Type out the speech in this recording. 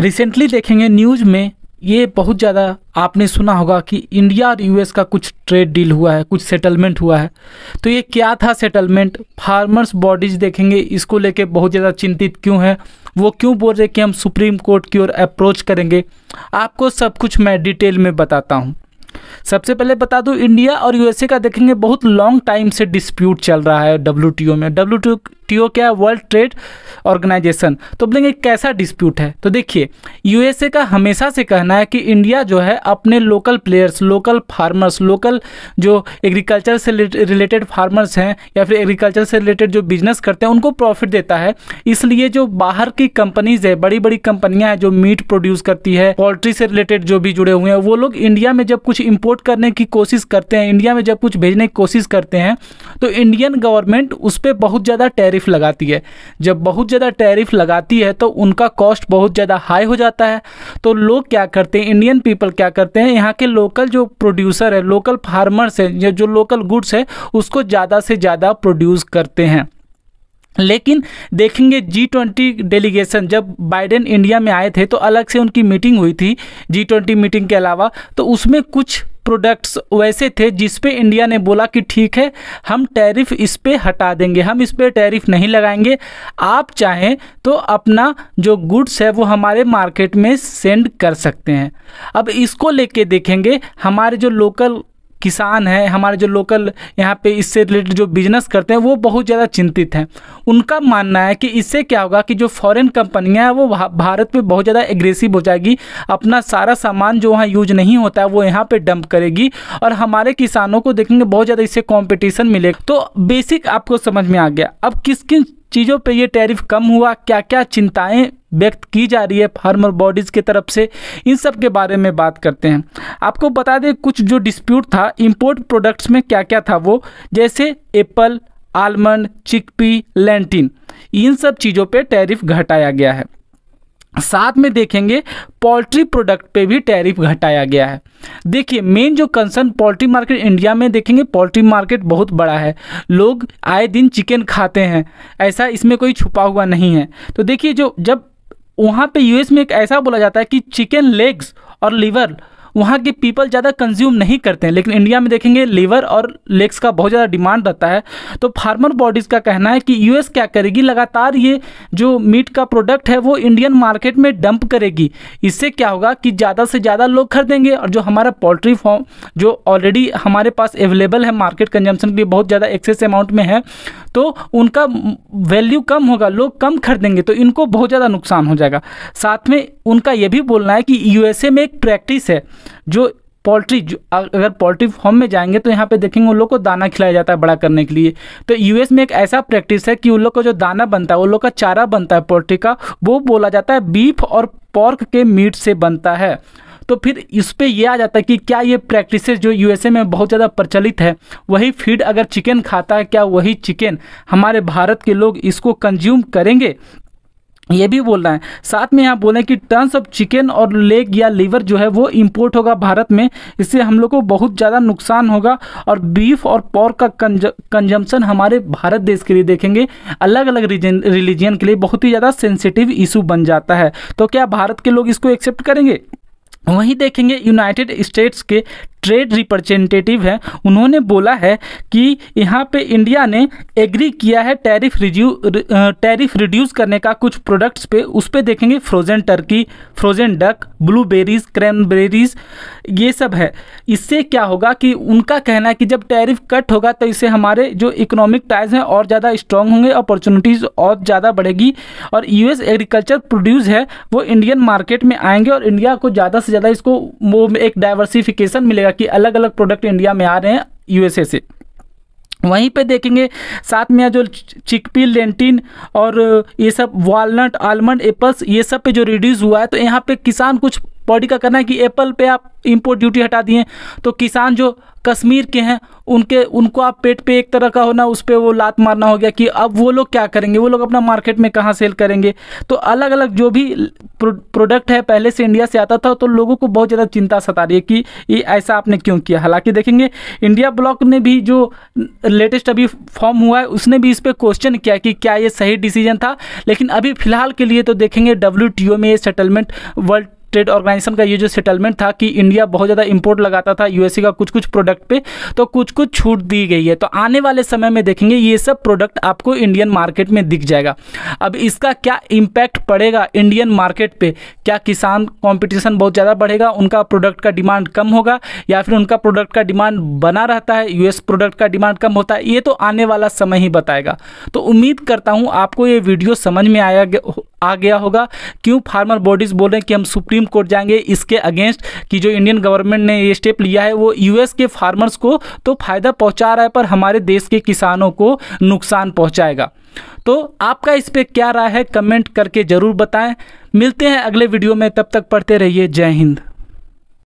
recently देखेंगे news में ये बहुत ज़्यादा आपने सुना होगा कि इंडिया और यूएस का कुछ ट्रेड डील हुआ है कुछ सेटलमेंट हुआ है तो ये क्या था सेटलमेंट फार्मर्स बॉडीज देखेंगे इसको लेके बहुत ज़्यादा चिंतित क्यों है वो क्यों बोल रहे कि हम सुप्रीम कोर्ट की ओर अप्रोच करेंगे आपको सब कुछ मैं डिटेल में बताता हूँ सबसे पहले बता दूँ इंडिया और यूएसए का देखेंगे बहुत लॉन्ग टाइम से डिस्प्यूट चल रहा है डब्ल्यू में डब्ल्यू टीओ क्या है वर्ल्ड ट्रेड ऑर्गेनाइजेशन तो बोलेंगे कैसा डिस्प्यूट है तो देखिए यूएसए का हमेशा से कहना है कि इंडिया जो है अपने local players local farmers local जो एग्रीकल्चर से रिलेटेड फार्मर्स हैं या फिर एग्रीकल्चर से रिलेटेड जो बिजनेस करते हैं उनको प्रॉफिट देता है इसलिए जो बाहर की कंपनीज है बड़ी बड़ी कंपनियां हैं जो मीट प्रोड्यूस करती है पोल्ट्री से रिलेटेड जो भी जुड़े हुए हैं वो लोग इंडिया में जब कुछ इम्पोर्ट करने की कोशिश करते हैं इंडिया में जब कुछ भेजने की कोशिश करते हैं तो इंडियन गवर्नमेंट उस पर बहुत ज़्यादा टैरिफ टैरिफ लगाती है जब बहुत ज़्यादा टैरिफ लगाती है तो उनका कॉस्ट बहुत ज़्यादा हाई हो जाता है तो लोग क्या करते हैं इंडियन पीपल क्या करते हैं यहाँ के लोकल जो प्रोड्यूसर है लोकल फार्मर्स हैं या जो लोकल गुड्स है उसको ज़्यादा से ज़्यादा प्रोड्यूस करते हैं लेकिन देखेंगे जी ट्वेंटी डेलीगेशन जब बाइडेन इंडिया में आए थे तो अलग से उनकी मीटिंग हुई थी जी ट्वेंटी मीटिंग के अलावा तो उसमें कुछ प्रोडक्ट्स वैसे थे जिस पे इंडिया ने बोला कि ठीक है हम टैरिफ इस पर हटा देंगे हम इस पर टैरिफ नहीं लगाएंगे आप चाहें तो अपना जो गुड्स है वो हमारे मार्केट में सेंड कर सकते हैं अब इसको लेके देखेंगे हमारे जो लोकल किसान हैं हमारे जो लोकल यहाँ पे इससे रिलेटेड जो बिजनेस करते हैं वो बहुत ज़्यादा चिंतित हैं उनका मानना है कि इससे क्या होगा कि जो फॉरेन कंपनियाँ हैं वो भारत पे बहुत ज़्यादा एग्रेसिव हो जाएगी अपना सारा सामान जो वहाँ यूज नहीं होता है वो यहाँ पे डंप करेगी और हमारे किसानों को देखेंगे बहुत ज़्यादा इससे कॉम्पिटिशन मिलेगा तो बेसिक आपको समझ में आ गया अब किस किन चीज़ों पे ये टैरिफ कम हुआ क्या क्या चिंताएं व्यक्त की जा रही है फार्मर बॉडीज़ की तरफ से इन सब के बारे में बात करते हैं आपको बता दें कुछ जो डिस्प्यूट था इंपोर्ट प्रोडक्ट्स में क्या क्या था वो जैसे एप्पल आलमंड चिकपी लेंटिन इन सब चीज़ों पे टैरिफ घटाया गया है साथ में देखेंगे पोल्ट्री प्रोडक्ट पे भी टैरिफ घटाया गया है देखिए मेन जो कंसर्न पोल्ट्री मार्केट इंडिया में देखेंगे पोल्ट्री मार्केट बहुत बड़ा है लोग आए दिन चिकन खाते हैं ऐसा इसमें कोई छुपा हुआ नहीं है तो देखिए जो जब वहाँ पे यूएस में एक ऐसा बोला जाता है कि चिकन लेग्स और लीवर वहाँ के पीपल ज़्यादा कंज्यूम नहीं करते हैं लेकिन इंडिया में देखेंगे लीवर और लेग्स का बहुत ज़्यादा डिमांड रहता है तो फार्मर बॉडीज़ का कहना है कि यूएस क्या करेगी लगातार ये जो मीट का प्रोडक्ट है वो इंडियन मार्केट में डंप करेगी इससे क्या होगा कि ज़्यादा से ज़्यादा लोग खरीदेंगे और जो हमारा पोल्ट्री फॉर्म जो ऑलरेडी हमारे पास अवेलेबल है मार्केट कंजम्पन भी बहुत ज़्यादा एक्सेस अमाउंट में है तो उनका वैल्यू कम होगा लोग कम खरीदेंगे तो इनको बहुत ज़्यादा नुकसान हो जाएगा साथ में उनका यह भी बोलना है कि यूएसए में एक प्रैक्टिस है जो पोल्ट्री अगर पोल्ट्री फॉर्म में जाएंगे तो यहाँ पे देखेंगे उन लोग को दाना खिलाया जाता है बड़ा करने के लिए तो यूएस में एक ऐसा प्रैक्टिस है कि उन लोग का जो दाना बनता है उन लोग का चारा बनता है पोल्ट्री का वो बोला जाता है बीफ और पॉर्क के मीट से बनता है तो फिर इस पर यह आ जाता है कि क्या ये प्रैक्टिस जो यूएसए में बहुत ज़्यादा प्रचलित है वही फीड अगर चिकन खाता है क्या वही चिकन हमारे भारत के लोग इसको कंज्यूम करेंगे ये भी बोलना है साथ में यहाँ बोलें कि टर्न्स ऑफ चिकन और लेग या लीवर जो है वो इंपोर्ट होगा भारत में इससे हम लोग को बहुत ज़्यादा नुकसान होगा और बीफ और पॉर्क का कंजम्पशन हमारे भारत देश के लिए देखेंगे अलग अलग रिलीजन के लिए बहुत ही ज़्यादा सेंसिटिव इशू बन जाता है तो क्या भारत के लोग इसको एक्सेप्ट करेंगे वहीं देखेंगे यूनाइटेड स्टेट्स के ट्रेड रिप्रेजेंटेटिव हैं उन्होंने बोला है कि यहाँ पे इंडिया ने एग्री किया है टैरिफ रिड्यू टैरिफ रिड्यूस करने का कुछ प्रोडक्ट्स पे उस पर देखेंगे frozen turkey frozen duck blueberries cranberries ये सब है इससे क्या होगा कि उनका कहना है कि जब टैरिफ कट होगा तो इससे हमारे जो इकोनॉमिक टाइज हैं और ज़्यादा स्ट्रांग होंगे अपॉर्चुनिटीज़ और ज़्यादा बढ़ेगी और यूएस एग्रीकल्चर प्रोड्यूस है वो इंडियन मार्केट में आएंगे और इंडिया को ज़्यादा से ज़्यादा इसको वो एक डाइवर्सिफिकेशन मिलेगा कि अलग अलग प्रोडक्ट इंडिया में आ रहे हैं यूएसए से वहीं पे देखेंगे साथ में जो चिकपी लेंटिन और ये सब वॉलनट आलमंड एप्पल्स ये सब पे जो रिड्यूस हुआ है तो यहाँ पे किसान कुछ बॉडी का कहना है कि एप्पल पे आप इंपोर्ट ड्यूटी हटा दिए तो किसान जो कश्मीर के हैं उनके उनको आप पेट पे एक तरह का होना उस पर वो लात मारना हो गया कि अब वो लोग क्या करेंगे वो लोग अपना मार्केट में कहाँ सेल करेंगे तो अलग अलग जो भी प्रोडक्ट है पहले से इंडिया से आता था तो लोगों को बहुत ज़्यादा चिंता सता रही है कि ये ऐसा आपने क्यों किया हालांकि देखेंगे इंडिया ब्लॉक ने भी जो लेटेस्ट अभी फॉर्म हुआ है उसने भी इस पर क्वेश्चन किया कि क्या ये सही डिसीजन था लेकिन अभी फिलहाल के लिए तो देखेंगे डब्ल्यू में ये सेटलमेंट वर्ल्ड ट्रेड ऑर्गेनाइजेशन का ये जो सेटलमेंट था कि इंडिया बहुत ज़्यादा इंपोर्ट लगाता था यूएसए का कुछ कुछ प्रोडक्ट पे तो कुछ कुछ छूट दी गई है तो आने वाले समय में देखेंगे ये सब प्रोडक्ट आपको इंडियन मार्केट में दिख जाएगा अब इसका क्या इम्पैक्ट पड़ेगा इंडियन मार्केट पर क्या किसान कॉम्पिटिशन बहुत ज़्यादा बढ़ेगा उनका प्रोडक्ट का डिमांड कम होगा या फिर उनका प्रोडक्ट का डिमांड बना रहता है यूएस प्रोडक्ट का डिमांड कम होता है ये तो आने वाला समय ही बताएगा तो उम्मीद करता हूँ आपको ये वीडियो समझ में आया आ गया होगा क्यों फार्मर बॉडीज़ बोल रहे हैं कि हम सुप्रीम कोर्ट जाएंगे इसके अगेंस्ट कि जो इंडियन गवर्नमेंट ने ये स्टेप लिया है वो यूएस के फार्मर्स को तो फ़ायदा पहुंचा रहा है पर हमारे देश के किसानों को नुकसान पहुंचाएगा तो आपका इस पर क्या राय है कमेंट करके ज़रूर बताएं मिलते हैं अगले वीडियो में तब तक पढ़ते रहिए जय हिंद